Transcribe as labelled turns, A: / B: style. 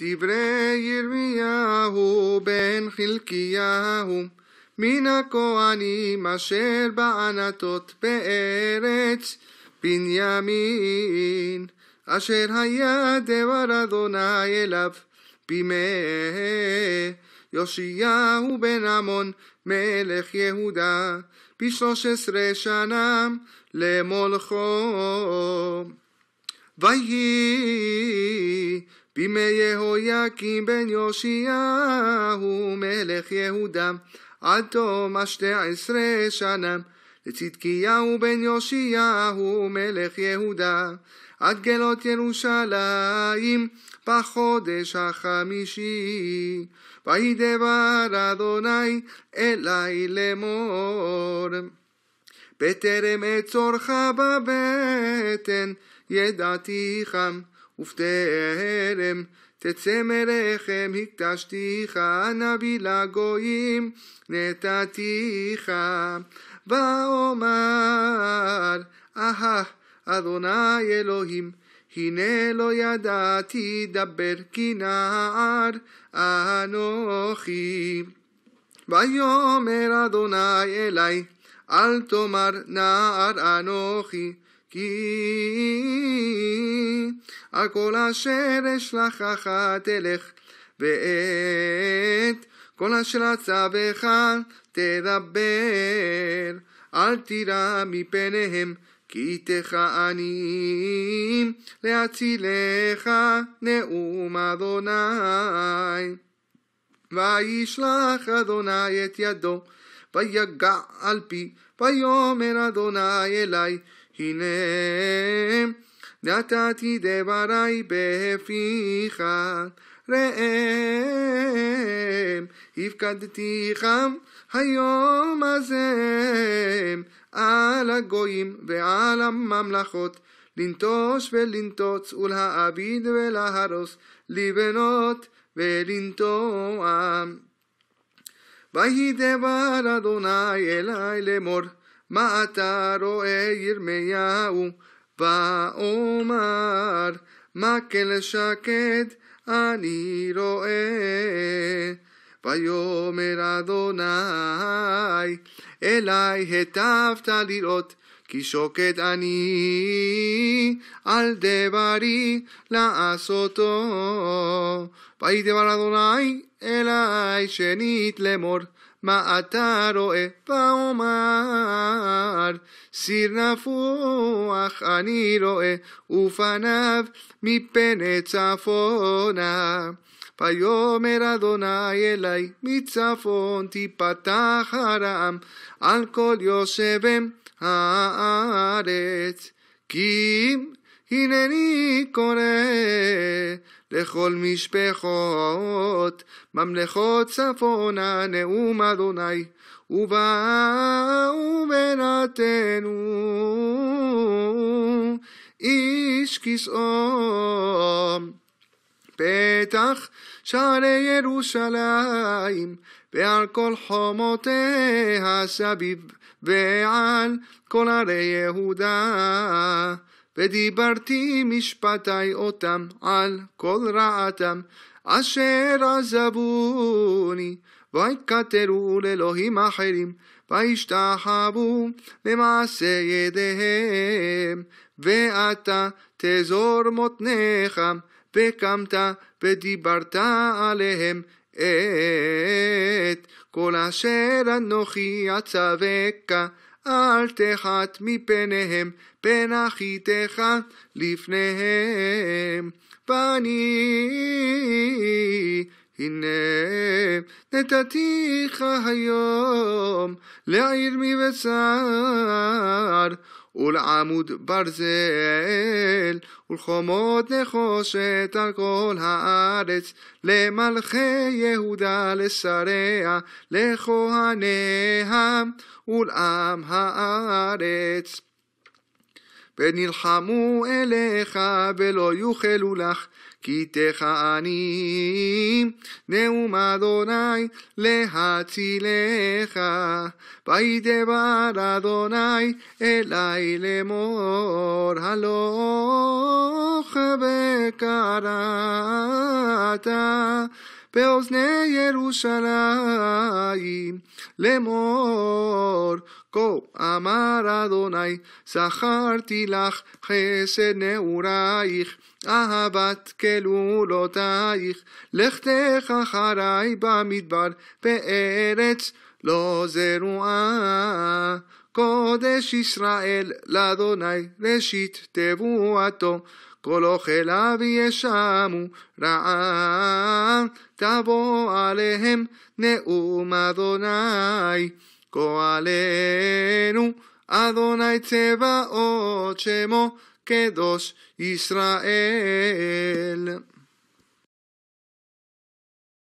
A: דברי ירמיהו בן חלקיהו מן הכהנים אשר בענתות בארץ בנימין אשר היה דבר אדוני אליו בימי יאשיהו בן עמון מלך יהודה בשלוש עשרה שנה למולכו ויהי בימי יהויקים בן יאשיהו מלך יהודה עד תום השתי עשרה שנה לצדקיהו בן יאשיהו מלך יהודה עד גלות ירושלים בחודש החמישי ויהי דבר אדוני אלי לאמור בטרם אצורך בבטן ידעתי חם ופתיהם תצא מלחם הקדשתיך נביא לגויים נתתיך ואומר אהה אדוני אלוהים הנה לא ידעתי דבר כי נער אנוכי ויאמר אדוני אלי אל תאמר נער אנוכי כי הכל אשר אשלחך תלך, ואת כל אשר עצבך תדבר, אל תירא מפניהם, כי תכעני להצילך נאום אדוני. וישלח אדוני את ידו, ויגע על פי, ויאמר אדוני אלי, הנה נתתי דברי בהפיך ראם הפקדתיך היום הזה על הגויים ועל הממלכות לנטוש ולנטוץ ולהעביד ולהרוס לבנות ולנטוע. ויהי דבר אדוני אלי לאמור מה אתה רואה ירמיהו? ואומר, מקל כן שקד אני רואה. ויאמר אדוני, אלי היטבת לראות, כי שוקד אני על דברי לעשותו. ויהי דבר אדוני אלי שנית לאמור, מה אתה רואה ואומר סיר נפוח אני רואה, ופניו מפני צפונה. ויאמר אדוני אלי מצפון תפתח הרעם על כל יושבם הארץ. כי הנני קורא לכל משפחות ממלכות צפונה נאום אדוני ובאו בנתנו איש כסאו פתח שערי ירושלים ועל כל חומותיה סביב ועל כל ערי יהודה ודיברתי משפטי אותם על כל רעתם, אשר עזבוני, ויקטרו לאלוהים אחרים, וישתחוו למעשה ידיהם, ואתה תזור מותניך, וקמת ודיברת עליהם את כל אשר אנוכי אצווך אל תחת מפניהם, פן אחיתך לפניהם. פני הנה נתתיך היום לעיר מבצר ולעמוד ברזל ולחומות נחושת על כל הארץ למלכי יהודה לשריה לכהניה ולעם הארץ ונלחמו אליך ולא יוכלו לך, כי תכעני נאום אדוני להצילך. וידבר אדוני אלי לאמור הלוך וקראת באוזני ירושלים לאמור כה אמר אדוני זכרתי לך חסד נעורייך אהבת כלולותייך לכתך אחרי במדבר בארץ לא זרועה קודש ישראל לאדוני ראשית תבואתו כל אוכליו ישמו רעה תבוא עליהם נאום אדוני כה עלינו אדוני צבאות שמו קדוש ישראל